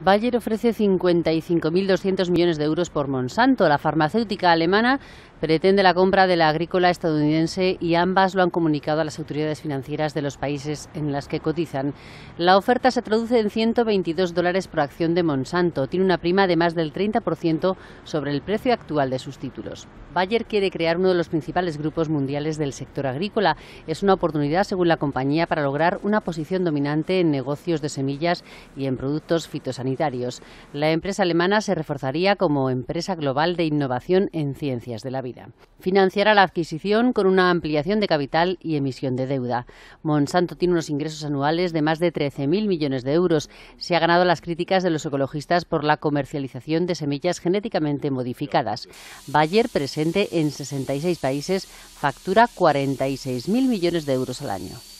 Bayer ofrece 55.200 millones de euros por Monsanto. La farmacéutica alemana pretende la compra de la agrícola estadounidense y ambas lo han comunicado a las autoridades financieras de los países en las que cotizan. La oferta se traduce en 122 dólares por acción de Monsanto. Tiene una prima de más del 30% sobre el precio actual de sus títulos. Bayer quiere crear uno de los principales grupos mundiales del sector agrícola. Es una oportunidad, según la compañía, para lograr una posición dominante en negocios de semillas y en productos fitosanitarios la empresa alemana se reforzaría como empresa global de innovación en ciencias de la vida. Financiará la adquisición con una ampliación de capital y emisión de deuda. Monsanto tiene unos ingresos anuales de más de 13.000 millones de euros. Se ha ganado las críticas de los ecologistas por la comercialización de semillas genéticamente modificadas. Bayer, presente en 66 países, factura 46.000 millones de euros al año.